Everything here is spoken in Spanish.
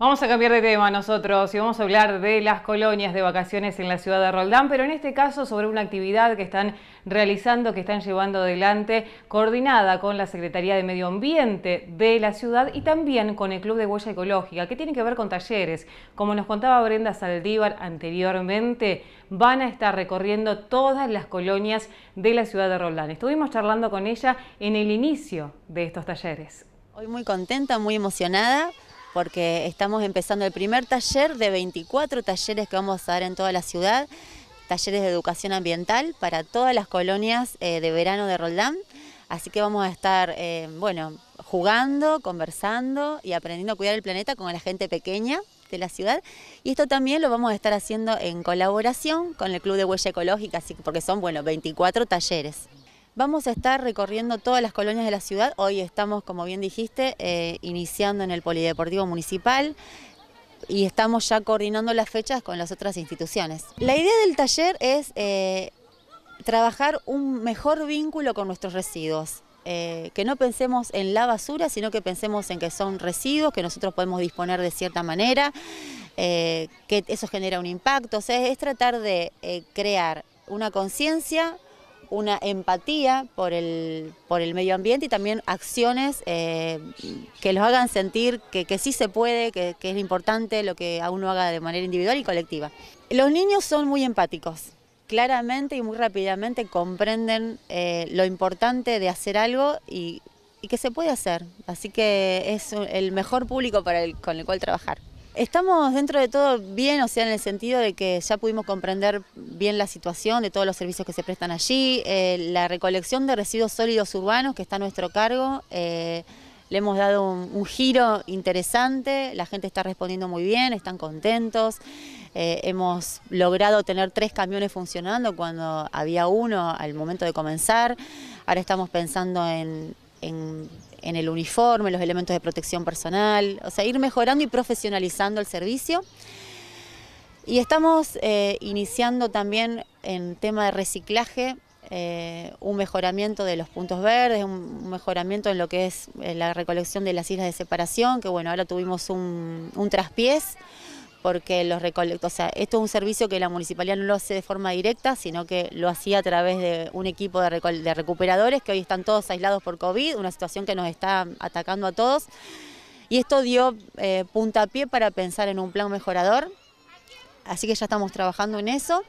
Vamos a cambiar de tema nosotros y vamos a hablar de las colonias de vacaciones en la ciudad de Roldán, pero en este caso sobre una actividad que están realizando, que están llevando adelante, coordinada con la Secretaría de Medio Ambiente de la ciudad y también con el Club de Huella Ecológica, que tiene que ver con talleres. Como nos contaba Brenda Saldívar anteriormente, van a estar recorriendo todas las colonias de la ciudad de Roldán. Estuvimos charlando con ella en el inicio de estos talleres. Hoy muy contenta, muy emocionada porque estamos empezando el primer taller de 24 talleres que vamos a dar en toda la ciudad, talleres de educación ambiental para todas las colonias eh, de verano de Roldán. Así que vamos a estar, eh, jugando, conversando y aprendiendo a cuidar el planeta con la gente pequeña de la ciudad. Y esto también lo vamos a estar haciendo en colaboración con el Club de Huella Ecológica, así porque son, bueno, 24 talleres. Vamos a estar recorriendo todas las colonias de la ciudad. Hoy estamos, como bien dijiste, eh, iniciando en el Polideportivo Municipal y estamos ya coordinando las fechas con las otras instituciones. La idea del taller es eh, trabajar un mejor vínculo con nuestros residuos. Eh, que no pensemos en la basura, sino que pensemos en que son residuos que nosotros podemos disponer de cierta manera, que eso genera un impacto. O sea, es tratar de crear una conciencia una empatía por el, medio ambiente y también acciones eh, que los hagan sentir que, sí se puede, que, es importante lo que a uno haga de manera individual y colectiva. Los niños son muy empáticos, claramente y muy rápidamente comprenden eh, lo importante de hacer algo y, y, que se puede hacer. Así que es el mejor público para el, con el cual trabajar. Estamos dentro de todo bien, o sea, en el sentido de que ya pudimos comprender bien la situación de todos los servicios que se prestan allí, eh, la recolección de residuos sólidos urbanos que está a nuestro cargo, eh, le hemos dado un, giro interesante, la gente está respondiendo muy bien, están contentos, eh, hemos logrado tener tres camiones funcionando cuando había uno al momento de comenzar, ahora estamos pensando en en el uniforme, los elementos de protección personal, o sea, ir mejorando y profesionalizando el servicio. Y estamos eh, iniciando también en tema de reciclaje eh, un mejoramiento de los puntos verdes, un mejoramiento en lo que es eh, la recolección de las islas de separación, que bueno, ahora tuvimos un, un traspiés porque los recolectos, o sea, esto es un servicio que la municipalidad no lo hace de forma directa, sino que lo hacía a través de un equipo de, de recuperadores que hoy están todos aislados por COVID, una situación que nos está atacando a todos. Y esto dio eh, puntapié para pensar en un plan mejorador, así que ya estamos trabajando en eso.